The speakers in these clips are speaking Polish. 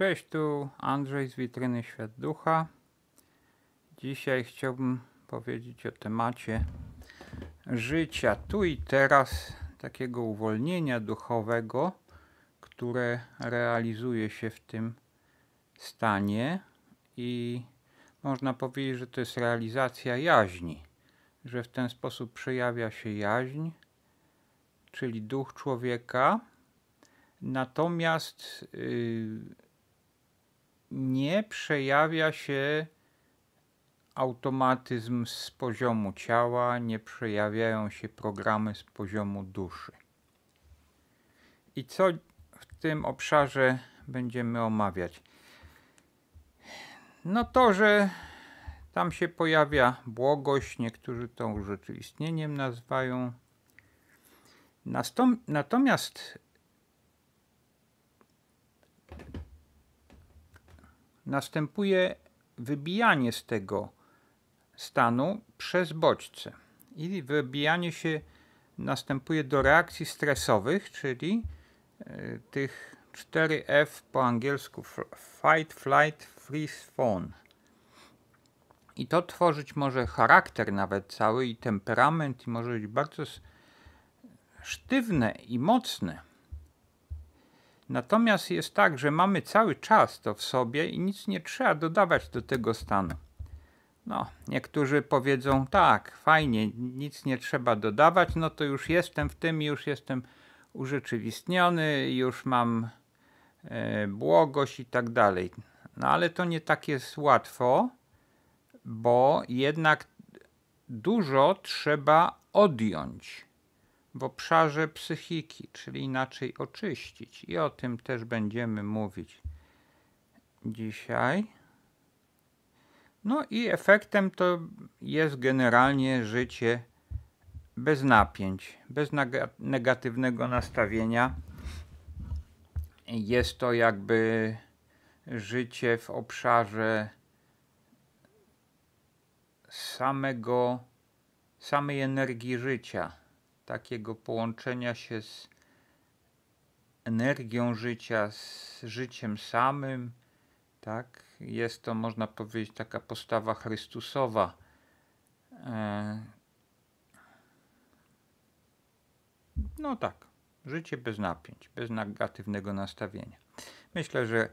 Cześć, tu Andrzej z Witryny Świat Ducha. Dzisiaj chciałbym powiedzieć o temacie życia tu i teraz, takiego uwolnienia duchowego, które realizuje się w tym stanie i można powiedzieć, że to jest realizacja jaźni, że w ten sposób przejawia się jaźń, czyli duch człowieka, natomiast yy, nie przejawia się automatyzm z poziomu ciała, nie przejawiają się programy z poziomu duszy. I co w tym obszarze będziemy omawiać? No to, że tam się pojawia błogość, niektórzy to urzeczywistnieniem nazywają. Natomiast następuje wybijanie z tego stanu przez bodźce. I wybijanie się następuje do reakcji stresowych, czyli e, tych 4F po angielsku fight, flight, freeze, fawn. I to tworzyć może charakter nawet cały i temperament i może być bardzo sztywne i mocne. Natomiast jest tak, że mamy cały czas to w sobie i nic nie trzeba dodawać do tego stanu. No, niektórzy powiedzą tak, fajnie, nic nie trzeba dodawać, no to już jestem w tym, już jestem urzeczywistniony, już mam e, błogość i tak dalej. No ale to nie tak jest łatwo, bo jednak dużo trzeba odjąć w obszarze psychiki, czyli inaczej oczyścić. I o tym też będziemy mówić dzisiaj. No i efektem to jest generalnie życie bez napięć, bez negatywnego nastawienia. Jest to jakby życie w obszarze samego, samej energii życia takiego połączenia się z energią życia, z życiem samym, tak? Jest to, można powiedzieć, taka postawa Chrystusowa. E, no tak, życie bez napięć, bez negatywnego nastawienia. Myślę, że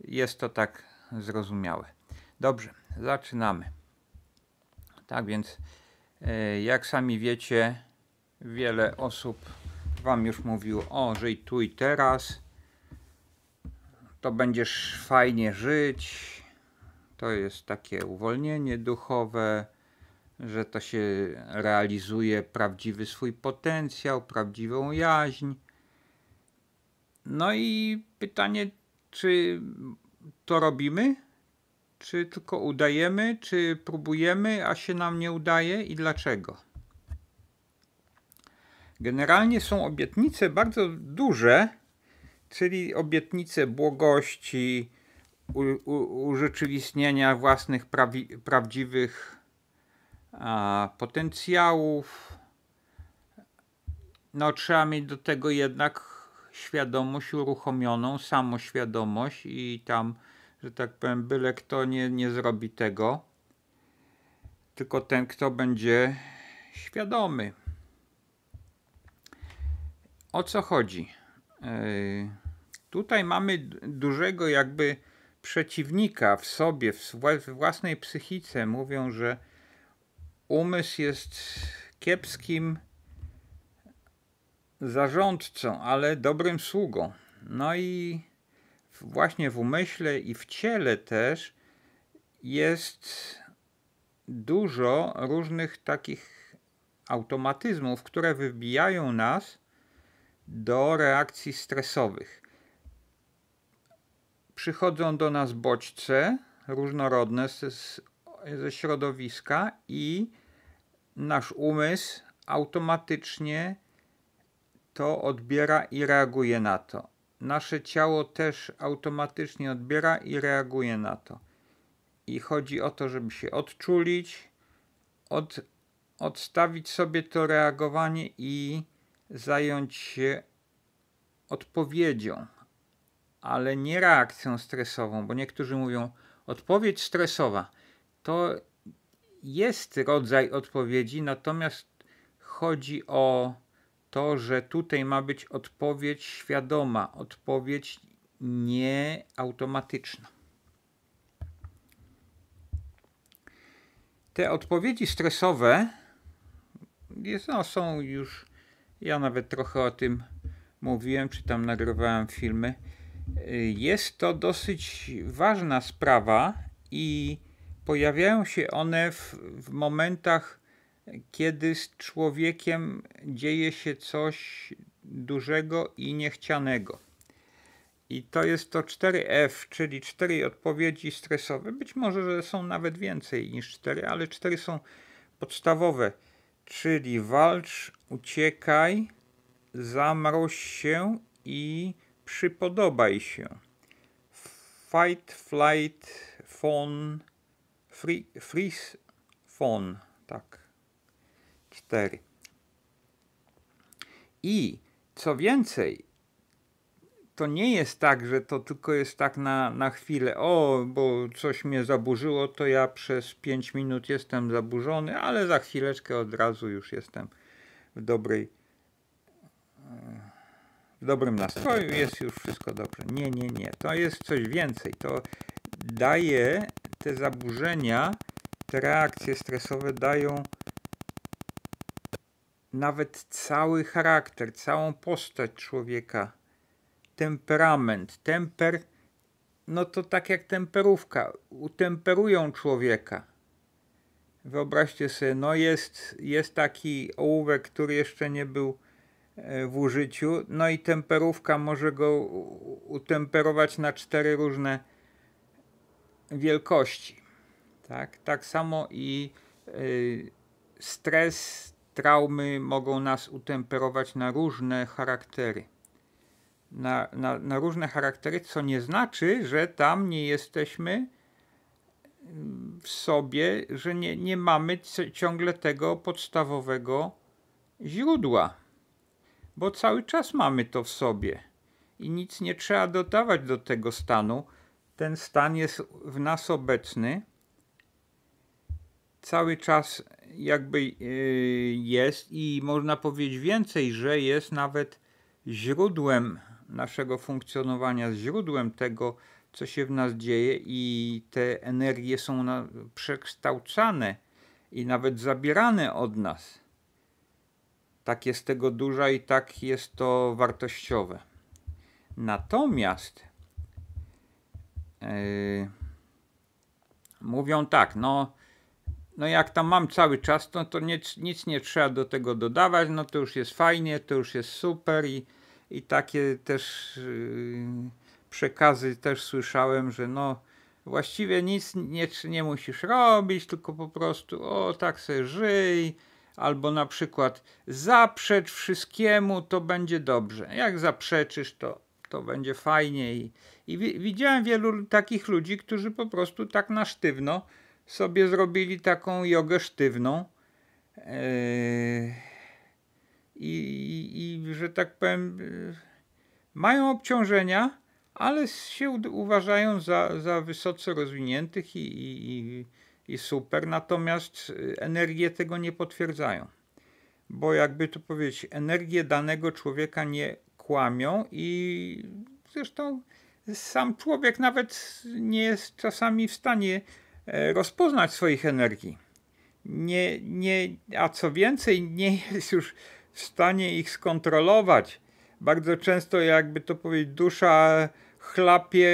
jest to tak zrozumiałe. Dobrze, zaczynamy. Tak więc, e, jak sami wiecie, Wiele osób Wam już mówiło, o żyj tu i teraz, to będziesz fajnie żyć. To jest takie uwolnienie duchowe, że to się realizuje prawdziwy swój potencjał, prawdziwą jaźń. No i pytanie, czy to robimy? Czy tylko udajemy, czy próbujemy, a się nam nie udaje i dlaczego? Generalnie są obietnice bardzo duże, czyli obietnice błogości, u, urzeczywistnienia własnych prawi, prawdziwych a, potencjałów. No, trzeba mieć do tego jednak świadomość uruchomioną, samoświadomość i tam, że tak powiem, byle kto nie, nie zrobi tego, tylko ten, kto będzie świadomy o co chodzi? Tutaj mamy dużego jakby przeciwnika w sobie, w własnej psychice. Mówią, że umysł jest kiepskim zarządcą, ale dobrym sługą. No i właśnie w umyśle i w ciele też jest dużo różnych takich automatyzmów, które wybijają nas do reakcji stresowych. Przychodzą do nas bodźce różnorodne ze, ze środowiska i nasz umysł automatycznie to odbiera i reaguje na to. Nasze ciało też automatycznie odbiera i reaguje na to. I chodzi o to, żeby się odczulić, od, odstawić sobie to reagowanie i zająć się odpowiedzią, ale nie reakcją stresową, bo niektórzy mówią, odpowiedź stresowa to jest rodzaj odpowiedzi, natomiast chodzi o to, że tutaj ma być odpowiedź świadoma, odpowiedź nieautomatyczna. Te odpowiedzi stresowe są już ja nawet trochę o tym mówiłem, czy tam nagrywałem filmy. Jest to dosyć ważna sprawa i pojawiają się one w, w momentach, kiedy z człowiekiem dzieje się coś dużego i niechcianego. I to jest to 4F, czyli 4 odpowiedzi stresowe. Być może, że są nawet więcej niż 4, ale 4 są podstawowe. Czyli walcz uciekaj, zamroź się i przypodobaj się. Fight, flight, phone, free, freeze, phone, tak. 4. I co więcej, to nie jest tak, że to tylko jest tak na, na chwilę, o, bo coś mnie zaburzyło, to ja przez 5 minut jestem zaburzony, ale za chwileczkę od razu już jestem w dobrej e, w dobrym nastroju, tak. jest już wszystko dobrze. Nie, nie, nie. To jest coś więcej. To daje te zaburzenia, te reakcje stresowe dają nawet cały charakter, całą postać człowieka, temperament, temper, no to tak jak temperówka, utemperują człowieka. Wyobraźcie sobie, no jest, jest taki ołówek, który jeszcze nie był e, w użyciu, no i temperówka może go utemperować na cztery różne wielkości. Tak, tak samo i e, stres, traumy mogą nas utemperować na różne charaktery. Na, na, na różne charaktery, co nie znaczy, że tam nie jesteśmy w sobie, że nie, nie mamy ciągle tego podstawowego źródła, bo cały czas mamy to w sobie i nic nie trzeba dodawać do tego stanu. Ten stan jest w nas obecny, cały czas jakby y, jest i można powiedzieć więcej, że jest nawet źródłem naszego funkcjonowania, źródłem tego, co się w nas dzieje i te energie są na, przekształcane i nawet zabierane od nas. Tak jest tego duża i tak jest to wartościowe. Natomiast yy, mówią tak, no, no jak tam mam cały czas, no to nic, nic nie trzeba do tego dodawać, no to już jest fajnie, to już jest super i, i takie też... Yy, przekazy też słyszałem, że no właściwie nic nie, nie musisz robić, tylko po prostu o tak sobie żyj, albo na przykład zaprzecz wszystkiemu, to będzie dobrze. Jak zaprzeczysz, to, to będzie fajnie. I, i widziałem wielu takich ludzi, którzy po prostu tak na sztywno sobie zrobili taką jogę sztywną. Yy, i, i, że tak powiem, yy, mają obciążenia, ale się uważają za, za wysoce rozwiniętych i, i, i super, natomiast y, energie tego nie potwierdzają. Bo jakby to powiedzieć, energie danego człowieka nie kłamią i zresztą sam człowiek nawet nie jest czasami w stanie e, rozpoznać swoich energii. Nie, nie, a co więcej, nie jest już w stanie ich skontrolować bardzo często jakby to powiedzieć dusza chlapie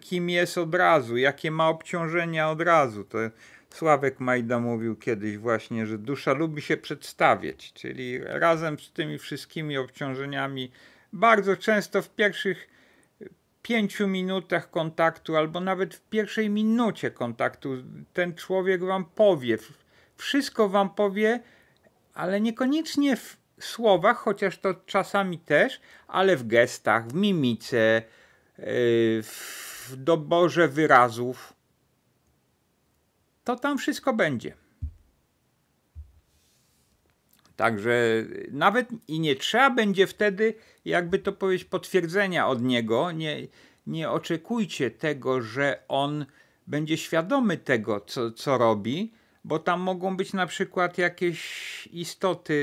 kim jest od razu, jakie ma obciążenia od razu. To Sławek Majda mówił kiedyś właśnie, że dusza lubi się przedstawiać, czyli razem z tymi wszystkimi obciążeniami bardzo często w pierwszych pięciu minutach kontaktu albo nawet w pierwszej minucie kontaktu ten człowiek wam powie, wszystko wam powie, ale niekoniecznie w słowach, chociaż to czasami też, ale w gestach, w mimice, e, w doborze wyrazów. To tam wszystko będzie. Także nawet i nie trzeba będzie wtedy, jakby to powiedzieć, potwierdzenia od niego. Nie, nie oczekujcie tego, że on będzie świadomy tego, co, co robi, bo tam mogą być na przykład jakieś istoty,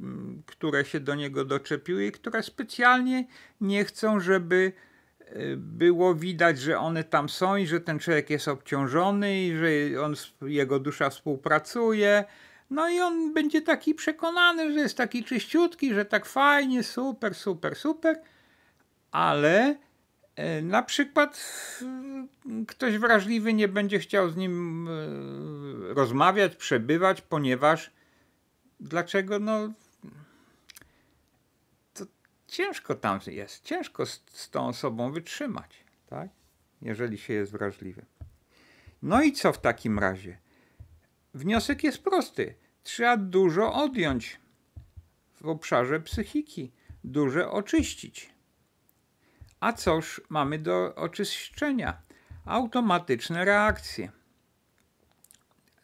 mm, które się do niego doczepiły i które specjalnie nie chcą, żeby e, było widać, że one tam są i że ten człowiek jest obciążony i że on, jego dusza współpracuje. No i on będzie taki przekonany, że jest taki czyściutki, że tak fajnie, super, super, super, ale E, na przykład mm, ktoś wrażliwy nie będzie chciał z nim e, rozmawiać, przebywać, ponieważ dlaczego no to ciężko tam jest, ciężko z, z tą osobą wytrzymać, tak? Jeżeli się jest wrażliwy. No i co w takim razie? Wniosek jest prosty. Trzeba dużo odjąć w obszarze psychiki, dużo oczyścić. A cóż mamy do oczyszczenia? Automatyczne reakcje.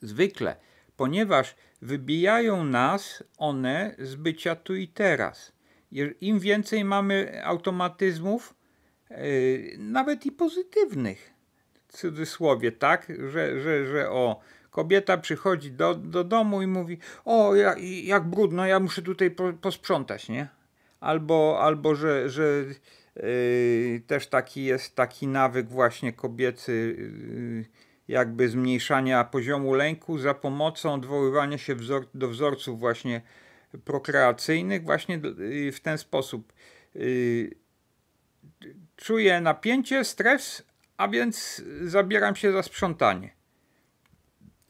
Zwykle, ponieważ wybijają nas one z bycia tu i teraz. Im więcej mamy automatyzmów, yy, nawet i pozytywnych, w cudzysłowie, tak, że, że, że o, kobieta przychodzi do, do domu i mówi: O, jak brudno, ja muszę tutaj posprzątać, nie? Albo, albo że, że Yy, też taki jest taki nawyk właśnie kobiecy yy, jakby zmniejszania poziomu lęku za pomocą odwoływania się wzor do wzorców właśnie prokreacyjnych właśnie yy, w ten sposób. Czuję napięcie, stres, a więc zabieram się za sprzątanie.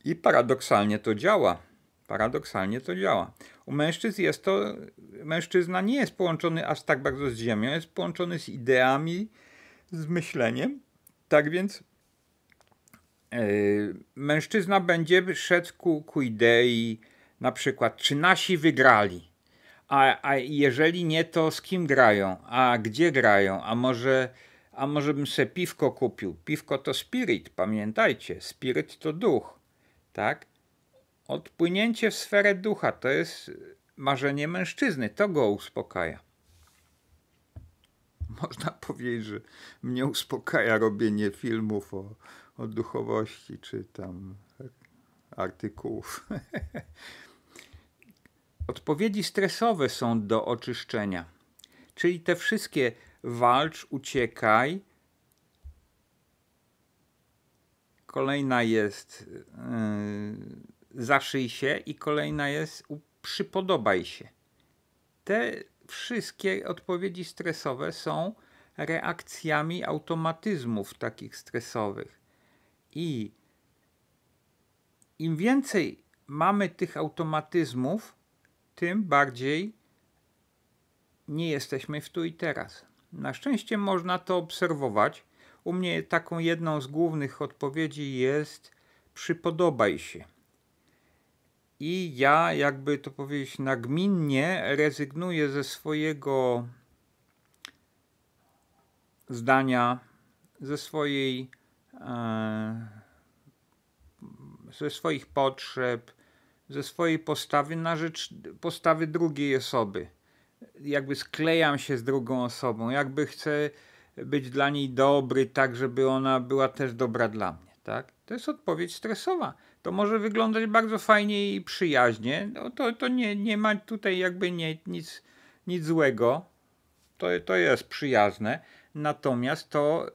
I paradoksalnie to działa. Paradoksalnie to działa. U mężczyzn jest to, mężczyzna nie jest połączony aż tak bardzo z ziemią, jest połączony z ideami, z myśleniem. Tak więc yy, mężczyzna będzie szedł ku, ku idei, na przykład, czy nasi wygrali, a, a jeżeli nie, to z kim grają, a gdzie grają, a może, a może bym sobie piwko kupił. Piwko to spirit, pamiętajcie, spirit to duch, tak? Odpłynięcie w sferę ducha to jest marzenie mężczyzny, to go uspokaja. Można powiedzieć, że mnie uspokaja robienie filmów o, o duchowości czy tam artykułów. Odpowiedzi stresowe są do oczyszczenia, czyli te wszystkie walcz, uciekaj. Kolejna jest. Yy zaszyj się i kolejna jest przypodobaj się. Te wszystkie odpowiedzi stresowe są reakcjami automatyzmów takich stresowych. I im więcej mamy tych automatyzmów, tym bardziej nie jesteśmy w tu i teraz. Na szczęście można to obserwować. U mnie taką jedną z głównych odpowiedzi jest przypodobaj się i ja, jakby to powiedzieć, nagminnie rezygnuję ze swojego zdania, ze swojej, e, ze swoich potrzeb, ze swojej postawy na rzecz postawy drugiej osoby. Jakby sklejam się z drugą osobą, jakby chcę być dla niej dobry, tak żeby ona była też dobra dla mnie, tak? To jest odpowiedź stresowa. To może wyglądać bardzo fajnie i przyjaźnie. No to to nie, nie ma tutaj jakby nie, nic, nic złego. To, to jest przyjazne. Natomiast to y,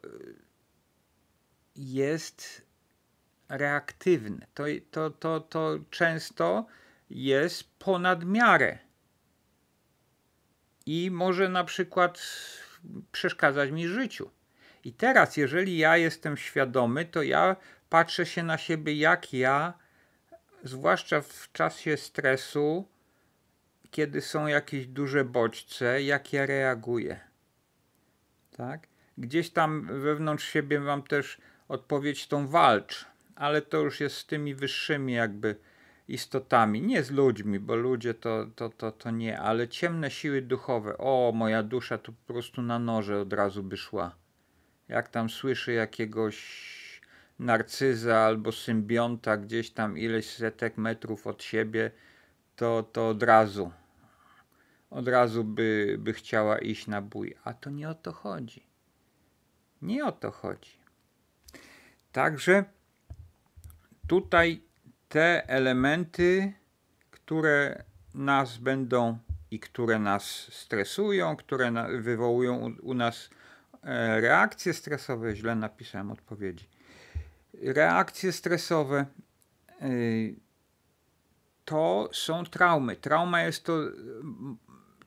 jest reaktywne. To, to, to, to często jest ponad miarę. I może na przykład przeszkadzać mi w życiu. I teraz, jeżeli ja jestem świadomy, to ja patrzę się na siebie, jak ja, zwłaszcza w czasie stresu, kiedy są jakieś duże bodźce, jak ja reaguję. Tak? Gdzieś tam wewnątrz siebie mam też odpowiedź tą walcz, ale to już jest z tymi wyższymi jakby istotami, nie z ludźmi, bo ludzie to, to, to, to nie, ale ciemne siły duchowe. O, moja dusza tu po prostu na noże od razu by szła. Jak tam słyszy jakiegoś narcyza albo symbionta gdzieś tam ileś setek metrów od siebie, to, to od razu, od razu by, by chciała iść na bój. A to nie o to chodzi. Nie o to chodzi. Także tutaj te elementy, które nas będą i które nas stresują, które wywołują u, nas e, reakcje stresowe, źle napisałem odpowiedzi reakcje stresowe y, to są traumy. Trauma jest to,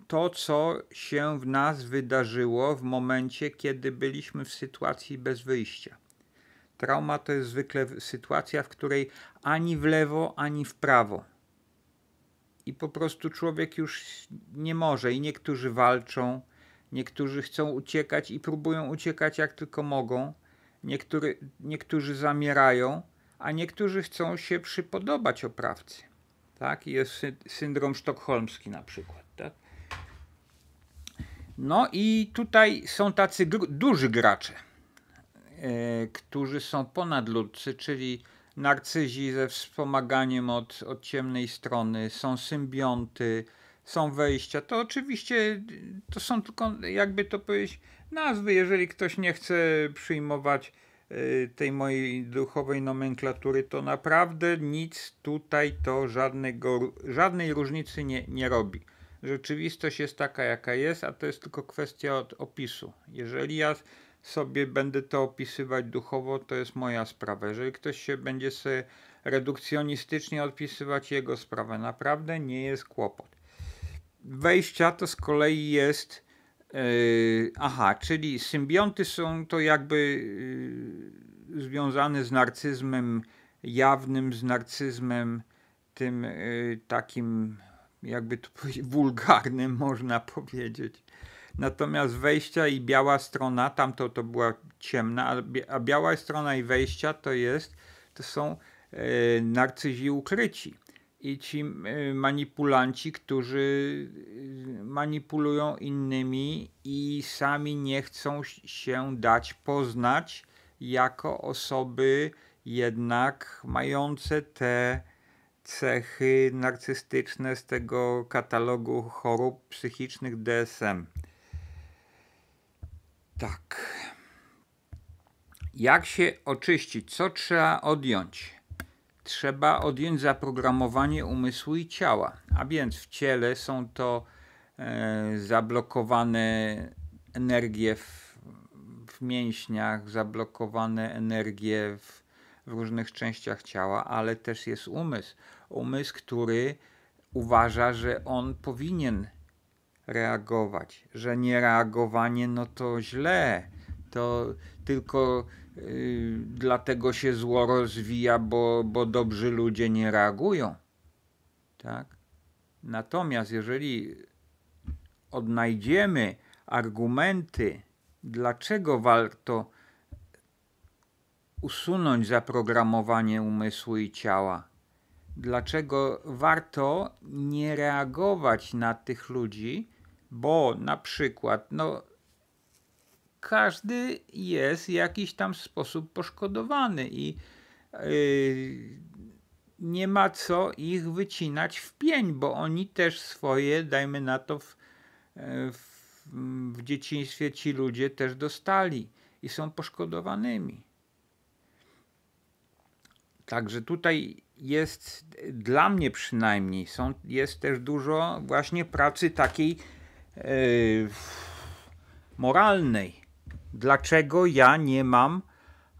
to, co się w nas wydarzyło w momencie, kiedy byliśmy w sytuacji bez wyjścia. Trauma to jest zwykle sytuacja, w której ani w lewo, ani w prawo. I po prostu człowiek już nie może. I niektórzy walczą, niektórzy chcą uciekać i próbują uciekać jak tylko mogą Niektóry, niektórzy zamierają, a niektórzy chcą się przypodobać oprawcy. Tak? Jest syndrom sztokholmski na przykład. Tak? No i tutaj są tacy duży gracze, e, którzy są ponadludcy, czyli narcyzi ze wspomaganiem od, od ciemnej strony, są symbionty, są wejścia. To oczywiście to są tylko, jakby to powiedzieć, nazwy, jeżeli ktoś nie chce przyjmować y, tej mojej duchowej nomenklatury, to naprawdę nic tutaj to żadnego, żadnej różnicy nie, nie robi. Rzeczywistość jest taka, jaka jest, a to jest tylko kwestia od opisu. Jeżeli ja sobie będę to opisywać duchowo, to jest moja sprawa. Jeżeli ktoś się będzie sobie redukcjonistycznie odpisywać, jego sprawę naprawdę nie jest kłopot. Wejścia to z kolei jest Yy, aha, czyli symbionty są to jakby yy, związane z narcyzmem jawnym, z narcyzmem tym yy, takim, jakby to powiedzieć, wulgarnym, można powiedzieć. Natomiast wejścia i biała strona, tamto to była ciemna, a biała strona i wejścia to jest, to są narcyzi ukryci i ci y, manipulanci, którzy y, manipulują innymi i sami nie chcą się dać poznać jako osoby jednak mające te cechy narcystyczne z tego katalogu chorób psychicznych DSM. Tak. Jak się oczyścić? Co trzeba odjąć? trzeba odjąć zaprogramowanie umysłu i ciała. A więc w ciele są to e, zablokowane energie w, w, mięśniach, zablokowane energie w, w różnych częściach ciała, ale też jest umysł. Umysł, który uważa, że on powinien reagować, że niereagowanie no to źle, to tylko Y, dlatego się zło rozwija, bo, bo dobrzy ludzie nie reagują. Tak? Natomiast jeżeli odnajdziemy argumenty, dlaczego warto usunąć zaprogramowanie umysłu i ciała, dlaczego warto nie reagować na tych ludzi, bo na przykład, no, każdy jest w jakiś tam sposób poszkodowany i yy, nie ma co ich wycinać w pień, bo oni też swoje, dajmy na to, w, w, w dzieciństwie ci ludzie też dostali i są poszkodowanymi. Także tutaj jest, dla mnie przynajmniej, są, jest też dużo właśnie pracy takiej yy, moralnej. Dlaczego ja nie mam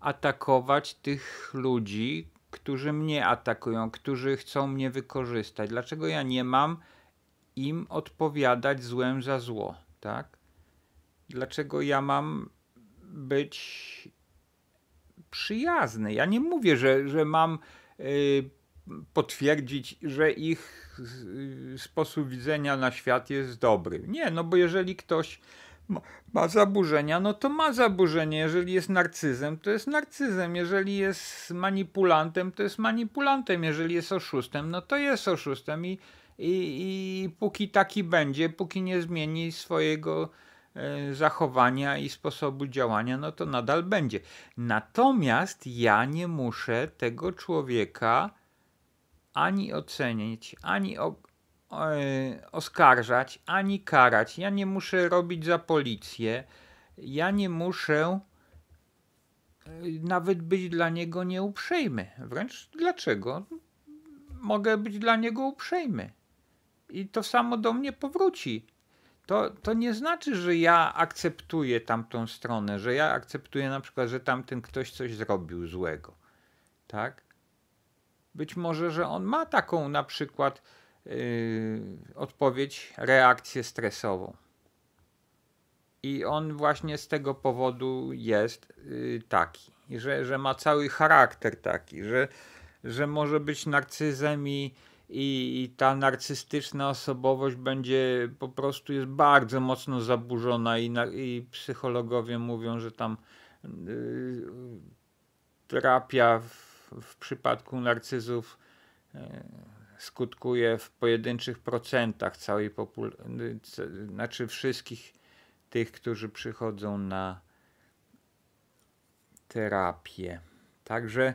atakować tych ludzi, którzy mnie atakują, którzy chcą mnie wykorzystać? Dlaczego ja nie mam im odpowiadać złem za zło, tak? Dlaczego ja mam być przyjazny? Ja nie mówię, że, że mam yy, potwierdzić, że ich yy, sposób widzenia na świat jest dobry. Nie, no bo jeżeli ktoś ma zaburzenia, no to ma zaburzenie. Jeżeli jest narcyzem, to jest narcyzem. Jeżeli jest manipulantem, to jest manipulantem. Jeżeli jest oszustem, no to jest oszustem. I, i, i póki taki będzie, póki nie zmieni swojego e, zachowania i sposobu działania, no to nadal będzie. Natomiast ja nie muszę tego człowieka ani ocenić, ani E, oskarżać ani karać. Ja nie muszę robić za policję. Ja nie muszę e, nawet być dla niego nieuprzejmy. Wręcz dlaczego? Mogę być dla niego uprzejmy. I to samo do mnie powróci. To, to nie znaczy, że ja akceptuję tamtą stronę, że ja akceptuję na przykład, że tamten ktoś coś zrobił złego. Tak? Być może, że on ma taką na przykład Y, odpowiedź reakcję stresową. I on właśnie z tego powodu jest y, taki, że, że ma cały charakter taki, że, że może być narcyzem i, i, ta narcystyczna osobowość będzie po prostu jest bardzo mocno zaburzona i, na, i psychologowie mówią, że tam y, y terapia w, w przypadku narcyzów y, skutkuje w pojedynczych procentach całej populacji, znaczy wszystkich tych, którzy przychodzą na terapię. Także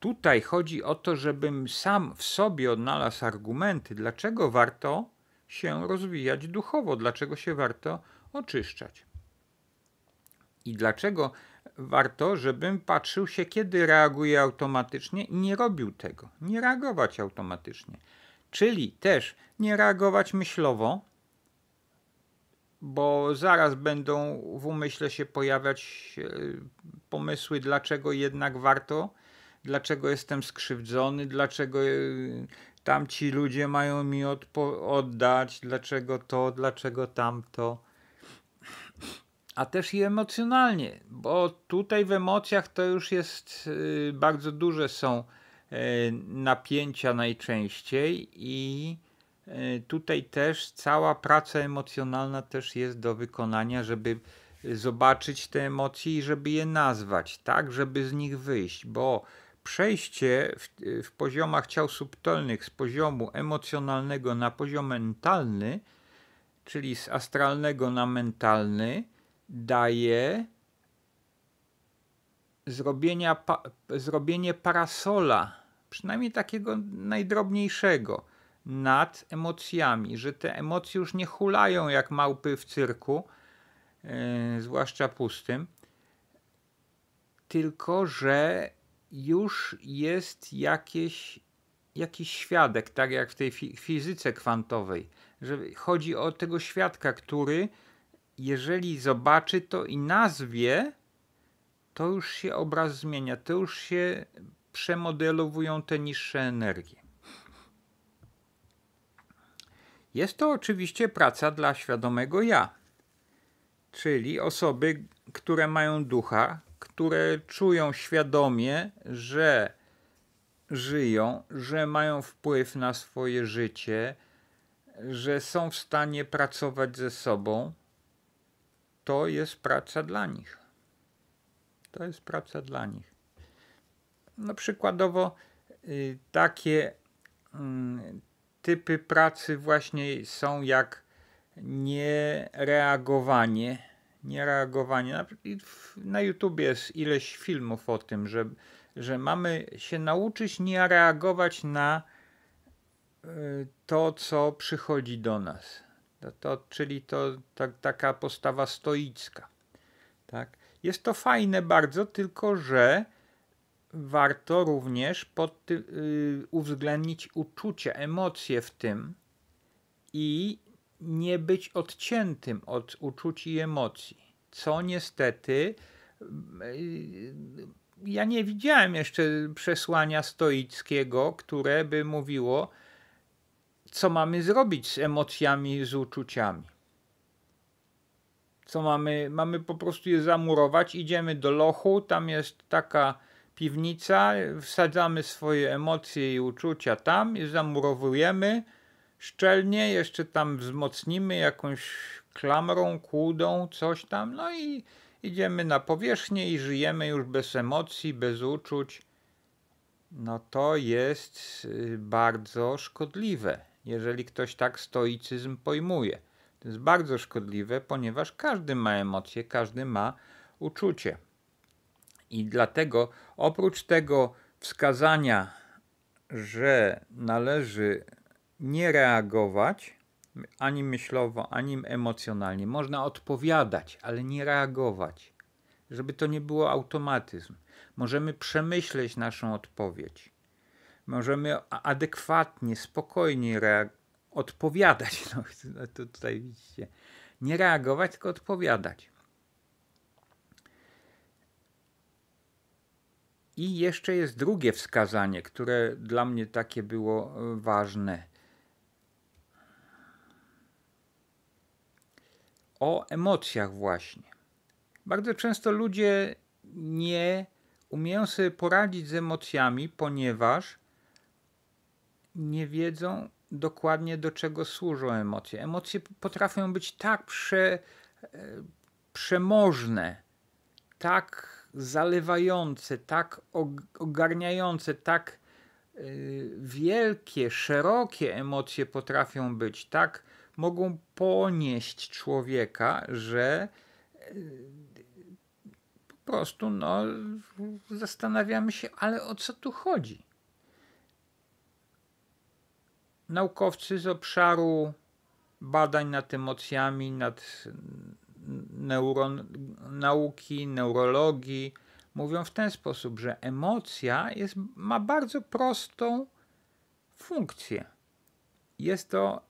tutaj chodzi o to, żebym sam w sobie odnalazł argumenty, dlaczego warto się rozwijać duchowo, dlaczego się warto oczyszczać. I dlaczego warto, żebym patrzył się, kiedy reaguje automatycznie i nie robił tego. Nie reagować automatycznie. Czyli też nie reagować myślowo, bo zaraz będą w umyśle się pojawiać e, pomysły, dlaczego jednak warto, dlaczego jestem skrzywdzony, dlaczego e, tamci ludzie mają mi oddać, dlaczego to, dlaczego tamto a też i emocjonalnie, bo tutaj w emocjach to już jest y, bardzo duże są y, napięcia najczęściej i y, tutaj też cała praca emocjonalna też jest do wykonania, żeby zobaczyć te emocje i żeby je nazwać, tak, żeby z nich wyjść, bo przejście w, w poziomach ciał subtelnych z poziomu emocjonalnego na poziom mentalny, czyli z astralnego na mentalny, daje zrobienia pa, zrobienie parasola, przynajmniej takiego najdrobniejszego, nad emocjami, że te emocje już nie hulają jak małpy w cyrku, yy, zwłaszcza pustym, tylko że już jest jakieś, jakiś świadek, tak jak w tej fi fizyce kwantowej, że chodzi o tego świadka, który jeżeli zobaczy to i nazwie, to już się obraz zmienia, to już się przemodelowują te niższe energie. Jest to oczywiście praca dla świadomego ja, czyli osoby, które mają ducha, które czują świadomie, że żyją, że mają wpływ na swoje życie, że są w stanie pracować ze sobą to jest praca dla nich. To jest praca dla nich. No przykładowo y, takie mm, typy pracy właśnie są jak niereagowanie. Niereagowanie. Na YouTubie jest ileś filmów o tym, że, że mamy się nauczyć nie reagować na y, to, co przychodzi do nas. No to, czyli to ta, taka postawa stoicka. Tak? Jest to fajne bardzo, tylko że warto również pod, yy, uwzględnić uczucia, emocje w tym i nie być odciętym od uczuć i emocji, co niestety y, y, ja nie widziałem jeszcze przesłania stoickiego, które by mówiło, co mamy zrobić z emocjami, z uczuciami. Co mamy? Mamy po prostu je zamurować, idziemy do lochu, tam jest taka piwnica, wsadzamy swoje emocje i uczucia tam i zamurowujemy szczelnie, jeszcze tam wzmocnimy jakąś klamrą, kłudą, coś tam, no i idziemy na powierzchnię i żyjemy już bez emocji, bez uczuć. No to jest y, bardzo szkodliwe jeżeli ktoś tak stoicyzm pojmuje. To jest bardzo szkodliwe, ponieważ każdy ma emocje, każdy ma uczucie. I dlatego oprócz tego wskazania, że należy nie reagować ani myślowo, ani emocjonalnie, można odpowiadać, ale nie reagować, żeby to nie było automatyzm. Możemy przemyśleć naszą odpowiedź możemy adekwatnie, spokojnie odpowiadać. No, to tutaj widzicie. Nie reagować, tylko odpowiadać. I jeszcze jest drugie wskazanie, które dla mnie takie było e, ważne. O emocjach właśnie. Bardzo często ludzie nie umieją sobie poradzić z emocjami, ponieważ nie wiedzą dokładnie do czego służą emocje. Emocje potrafią być tak prze, e, przemożne, tak zalewające, tak ogarniające, tak y, wielkie, szerokie emocje potrafią być, tak mogą ponieść człowieka, że y, po prostu no, zastanawiamy się, ale o co tu chodzi? naukowcy z obszaru badań nad emocjami, nad neuro, nauki, neurologii mówią w ten sposób, że emocja jest, ma bardzo prostą funkcję. Jest to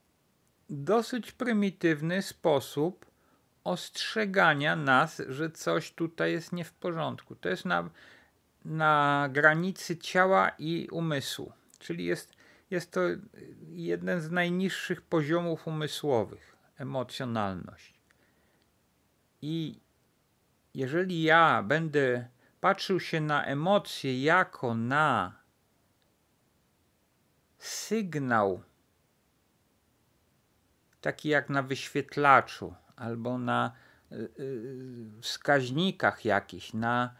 dosyć prymitywny sposób ostrzegania nas, że coś tutaj jest nie w porządku. To jest na, na granicy ciała i umysłu, czyli jest jest to y, jeden z najniższych poziomów umysłowych, emocjonalność. I jeżeli ja będę patrzył się na emocje jako na sygnał, taki jak na wyświetlaczu albo na y, y, wskaźnikach jakichś, na.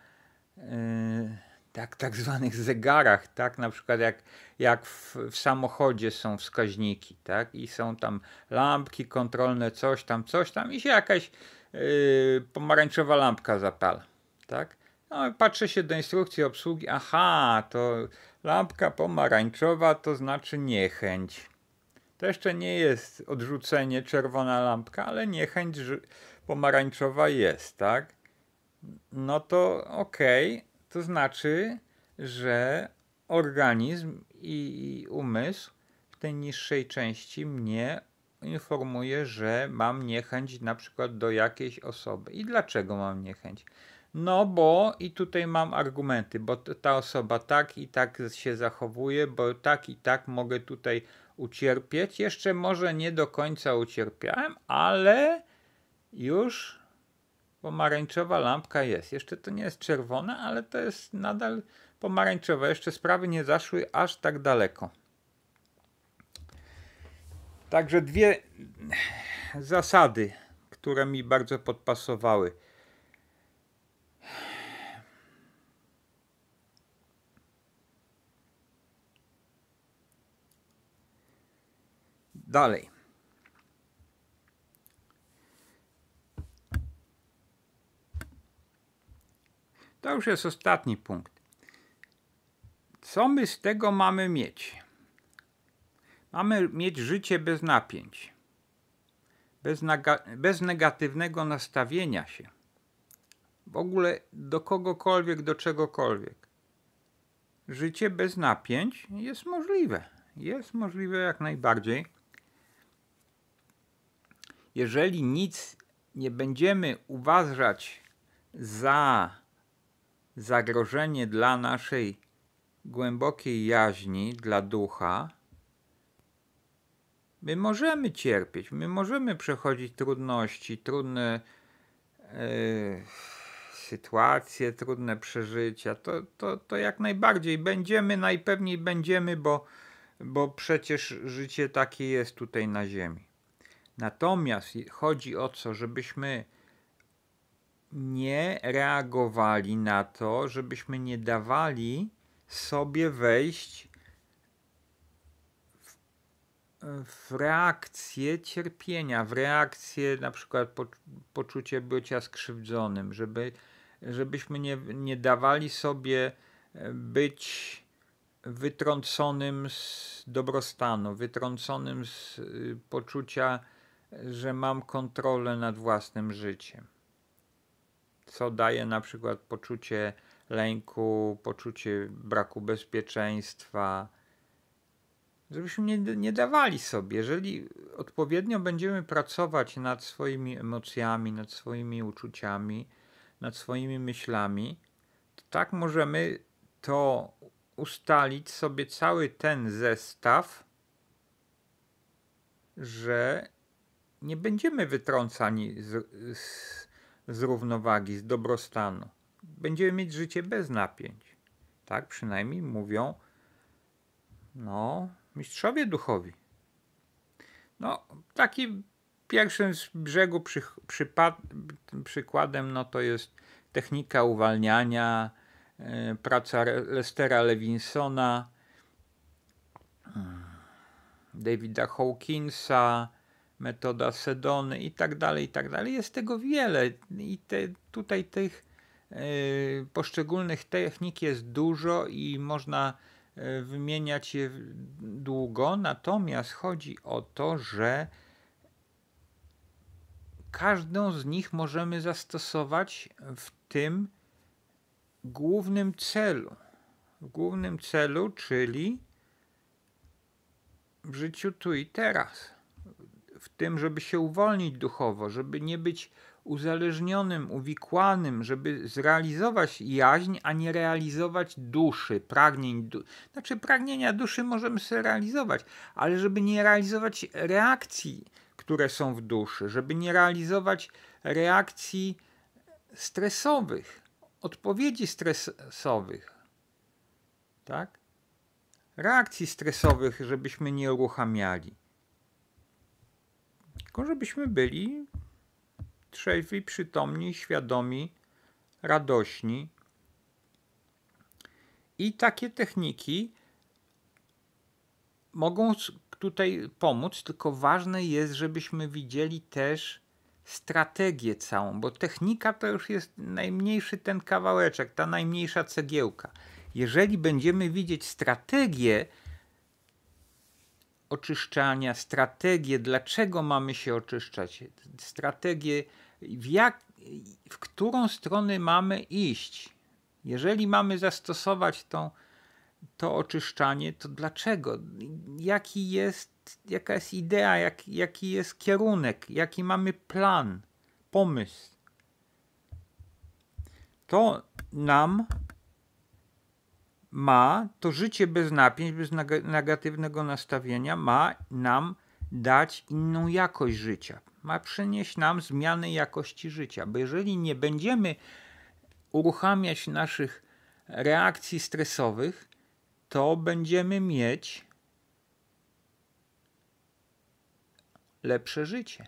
Yy, tak, tak zwanych zegarach, tak, na przykład jak, jak w, w, samochodzie są wskaźniki, tak, i są tam lampki kontrolne, coś tam, coś tam i się jakaś yy, pomarańczowa lampka zapala, tak. No, patrzę się do instrukcji obsługi, aha, to lampka pomarańczowa to znaczy niechęć. To jeszcze nie jest odrzucenie czerwona lampka, ale niechęć pomarańczowa jest, tak? No to okej, okay to znaczy, że organizm i umysł w tej niższej części mnie informuje, że mam niechęć na przykład do jakiejś osoby. I dlaczego mam niechęć? No bo i tutaj mam argumenty, bo ta osoba tak i tak się zachowuje, bo tak i tak mogę tutaj ucierpieć. Jeszcze może nie do końca ucierpiałem, ale już pomarańczowa lampka jest. Jeszcze to nie jest czerwona, ale to jest nadal pomarańczowa. Jeszcze sprawy nie zaszły aż tak daleko. Także dwie zasady, które mi bardzo podpasowały. Dalej. To już jest ostatni punkt. Co my z tego mamy mieć? Mamy mieć życie bez napięć, bez, bez negatywnego nastawienia się w ogóle do kogokolwiek, do czegokolwiek. Życie bez napięć jest możliwe. Jest możliwe jak najbardziej. Jeżeli nic nie będziemy uważać za zagrożenie dla naszej głębokiej jaźni, dla ducha, my możemy cierpieć, my możemy przechodzić trudności, trudne yy, sytuacje, trudne przeżycia. To, to, to jak najbardziej będziemy, najpewniej będziemy, bo, bo przecież życie takie jest tutaj na Ziemi. Natomiast chodzi o to, żebyśmy nie reagowali na to, żebyśmy nie dawali sobie wejść w, w reakcję cierpienia, w reakcję na przykład po, poczucie bycia skrzywdzonym, żeby, żebyśmy nie, nie dawali sobie e, być wytrąconym z dobrostanu, wytrąconym z y, poczucia, że mam kontrolę nad własnym życiem co daje na przykład poczucie lęku, poczucie braku bezpieczeństwa. Żebyśmy nie, nie dawali sobie, jeżeli odpowiednio będziemy pracować nad swoimi emocjami, nad swoimi uczuciami, nad swoimi myślami, to tak możemy to ustalić sobie cały ten zestaw, że nie będziemy wytrącani z, z z równowagi, z dobrostanu. Będziemy mieć życie bez napięć. Tak przynajmniej mówią no, mistrzowie duchowi. No, taki pierwszym z brzegu przy, przykładem no to jest technika uwalniania, y, praca Lestera Lewinsona, Davida Hawkinsa, metoda Sedony i tak dalej, i tak dalej. Jest tego wiele i te, tutaj tych e, poszczególnych technik jest dużo i można e, wymieniać je długo, natomiast chodzi o to, że każdą z nich możemy zastosować w tym głównym celu. W głównym celu, czyli w życiu tu i teraz tym, żeby się uwolnić duchowo, żeby nie być uzależnionym, uwikłanym, żeby zrealizować jaźń, a nie realizować duszy, pragnień. Du znaczy, pragnienia duszy możemy sobie realizować, ale żeby nie realizować reakcji, które są w duszy, żeby nie realizować reakcji stresowych, odpowiedzi stresowych. Tak? Reakcji stresowych, żebyśmy nie uruchamiali tylko żebyśmy byli trzeźwi, przytomni, świadomi, radośni. I takie techniki mogą tutaj pomóc, tylko ważne jest, żebyśmy widzieli też strategię całą, bo technika to już jest najmniejszy ten kawałeczek, ta najmniejsza cegiełka. Jeżeli będziemy widzieć strategię, oczyszczania, strategie, dlaczego mamy się oczyszczać, strategie, w, jak, w którą stronę mamy iść. Jeżeli mamy zastosować tą, to oczyszczanie, to dlaczego? Jaki jest, jaka jest idea, jak, jaki jest kierunek, jaki mamy plan, pomysł? To nam ma to życie bez napięć, bez negatywnego nastawienia, ma nam dać inną jakość życia. Ma przynieść nam zmianę jakości życia, bo jeżeli nie będziemy uruchamiać naszych reakcji stresowych, to będziemy mieć lepsze życie,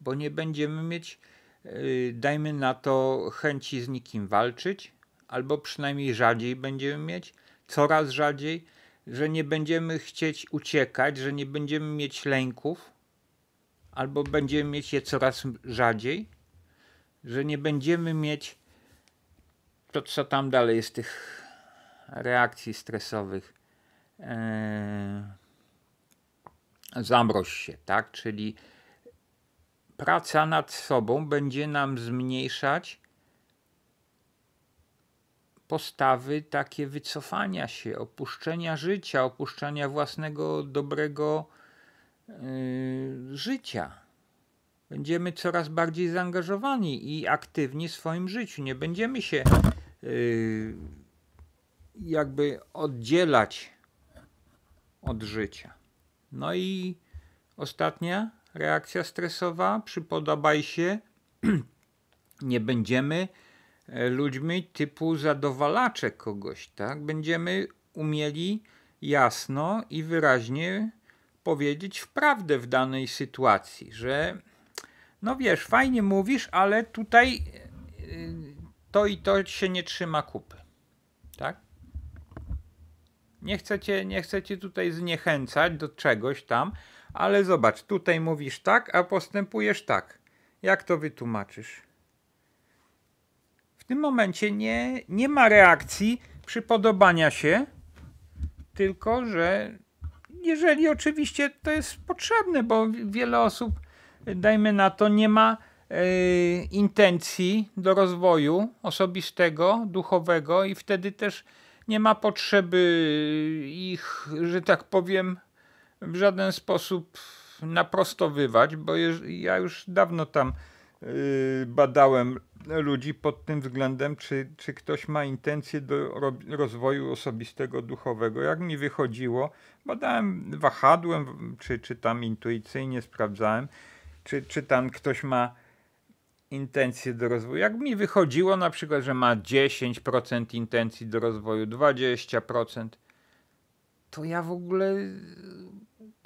bo nie będziemy mieć, y, dajmy na to, chęci z nikim walczyć, albo przynajmniej rzadziej będziemy mieć coraz rzadziej, że nie będziemy chcieć uciekać, że nie będziemy mieć lęków, albo będziemy mieć je coraz rzadziej, że nie będziemy mieć to, co tam dalej jest tych reakcji stresowych. Eee, zamroź się, tak? Czyli praca nad sobą będzie nam zmniejszać postawy takie wycofania się, opuszczenia życia, opuszczenia własnego dobrego yy, życia. Będziemy coraz bardziej zaangażowani i aktywni w swoim życiu. Nie będziemy się yy, jakby oddzielać od życia. No i ostatnia reakcja stresowa, przypodobaj się, nie będziemy E, ludźmi typu zadowalacze kogoś, tak? Będziemy umieli jasno i wyraźnie powiedzieć prawdę w danej sytuacji, że no wiesz, fajnie mówisz, ale tutaj e, to i to się nie trzyma kupy. Tak? Nie chcecie, nie chcecie tutaj zniechęcać do czegoś tam, ale zobacz, tutaj mówisz tak, a postępujesz tak. Jak to wytłumaczysz? tym momencie nie, nie ma reakcji przypodobania się, tylko że jeżeli oczywiście to jest potrzebne, bo wiele osób, e, dajmy na to, nie ma e, intencji do rozwoju osobistego, duchowego i wtedy też nie ma potrzeby ich, że tak powiem, w żaden sposób naprostowywać, bo ja już dawno tam e, badałem ludzi pod tym względem, czy, czy ktoś ma intencje do rozwoju osobistego, duchowego. Jak mi wychodziło, badałem wahadłem, czy, czy tam intuicyjnie sprawdzałem, czy, czy tam ktoś ma intencje do rozwoju. Jak mi wychodziło na przykład, że ma 10% intencji do rozwoju, 20%, to ja w ogóle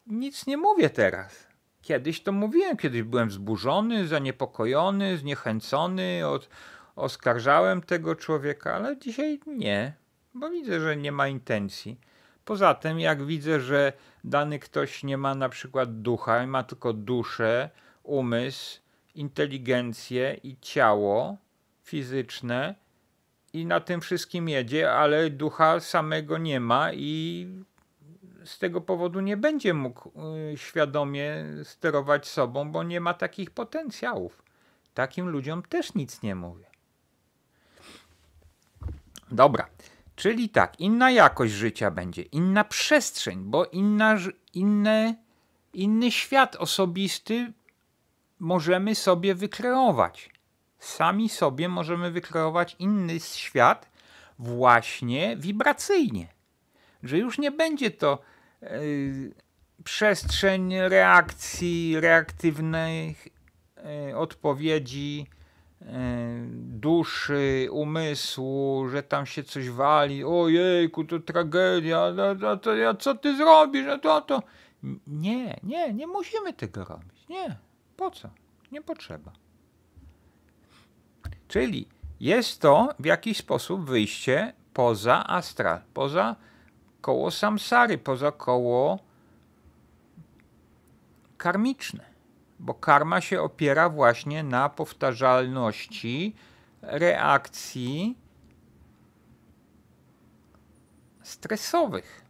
nic nie mówię teraz kiedyś to mówiłem, kiedyś byłem wzburzony, zaniepokojony, zniechęcony, od, oskarżałem tego człowieka, ale dzisiaj nie, bo widzę, że nie ma intencji. Poza tym, jak widzę, że dany ktoś nie ma na przykład ducha, ma tylko duszę, umysł, inteligencję i ciało fizyczne i na tym wszystkim jedzie, ale ducha samego nie ma i z tego powodu nie będzie mógł y, świadomie sterować sobą, bo nie ma takich potencjałów. Takim ludziom też nic nie mówię. Dobra, czyli tak, inna jakość życia będzie, inna przestrzeń, bo inna, inne, inny świat osobisty możemy sobie wykreować. Sami sobie możemy wykreować inny świat właśnie wibracyjnie że już nie będzie to E, przestrzeń reakcji, reaktywnych e, odpowiedzi e, duszy, umysłu, że tam się coś wali, ojejku, to tragedia, no, no to, to, co ty zrobisz, no to, to. Nie, nie, nie musimy tego robić, nie, po co, nie potrzeba. Czyli jest to w jakiś sposób wyjście poza astral, poza koło samsary, poza koło karmiczne, bo karma się opiera właśnie na powtarzalności reakcji stresowych.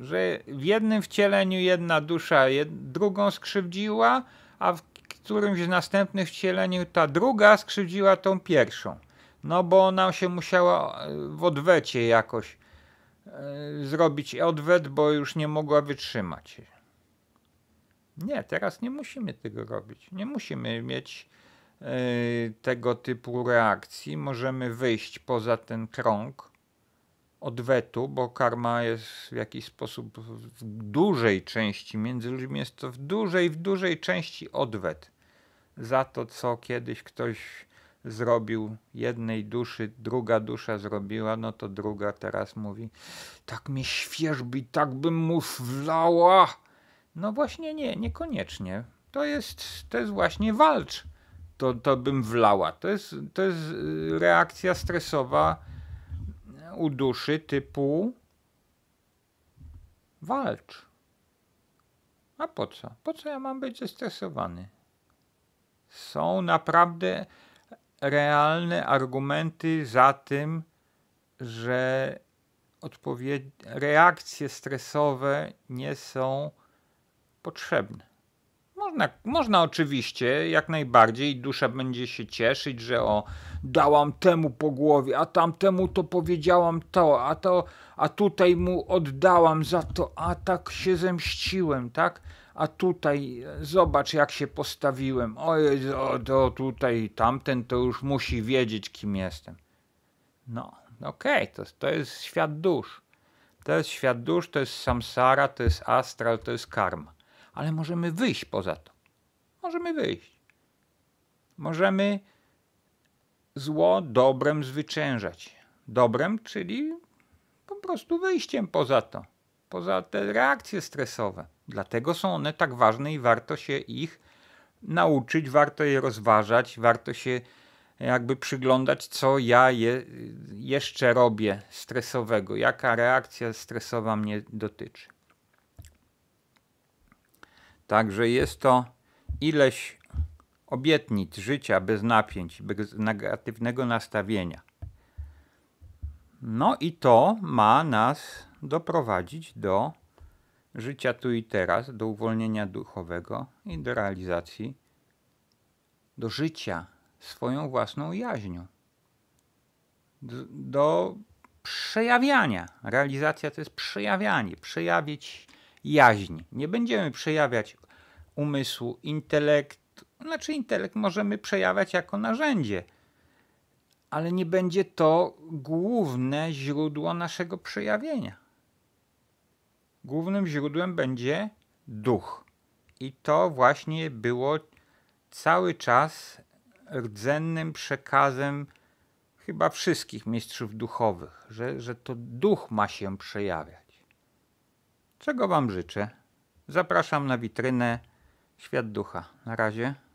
Że w jednym wcieleniu jedna dusza drugą skrzywdziła, a w którymś z następnych wcieleniu ta druga skrzywdziła tą pierwszą. No bo ona się musiała w odwecie jakoś E, zrobić odwet, bo już nie mogła wytrzymać. Nie, teraz nie musimy tego robić. Nie musimy mieć e, tego typu reakcji. Możemy wyjść poza ten krąg odwetu, bo karma jest w jakiś sposób w dużej części, między ludźmi jest to w dużej, w dużej części odwet za to, co kiedyś ktoś zrobił jednej duszy, druga dusza zrobiła, no to druga teraz mówi, tak mi świeżbi, tak bym mu wlała. No właśnie nie, niekoniecznie. To jest, to jest właśnie walcz. To, to bym wlała. To jest, to jest y, reakcja stresowa u duszy typu walcz. A po co? Po co ja mam być zestresowany? Są naprawdę realne argumenty za tym, że reakcje stresowe nie są potrzebne. Można, można oczywiście jak najbardziej, dusza będzie się cieszyć, że o, dałam temu po głowie, a tamtemu to powiedziałam to, a to, a tutaj mu oddałam za to, a tak się zemściłem, tak? a tutaj e, zobacz jak się postawiłem, oj, o, to tutaj tamten to już musi wiedzieć kim jestem. No, okej, okay, to, to jest świat dusz. To jest świat dusz, to jest samsara, to jest astral, to jest karma. Ale możemy wyjść poza to. Możemy wyjść. Możemy zło dobrem zwyciężać. Dobrem, czyli po prostu wyjściem poza to, poza te reakcje stresowe. Dlatego są one tak ważne i warto się ich nauczyć, warto je rozważać, warto się jakby przyglądać, co ja je, jeszcze robię stresowego, jaka reakcja stresowa mnie dotyczy. Także jest to ileś obietnic życia bez napięć, bez negatywnego nastawienia. No i to ma nas doprowadzić do życia tu i teraz, do uwolnienia duchowego i do realizacji, do życia swoją własną jaźnią, do przejawiania. Realizacja to jest przejawianie, przejawić jaźni. Nie będziemy przejawiać umysłu, intelekt, znaczy intelekt możemy przejawiać jako narzędzie, ale nie będzie to główne źródło naszego przejawienia głównym źródłem będzie duch. I to właśnie było cały czas rdzennym przekazem chyba wszystkich mistrzów duchowych, że, że to duch ma się przejawiać. Czego Wam życzę? Zapraszam na witrynę Świat Ducha. Na razie.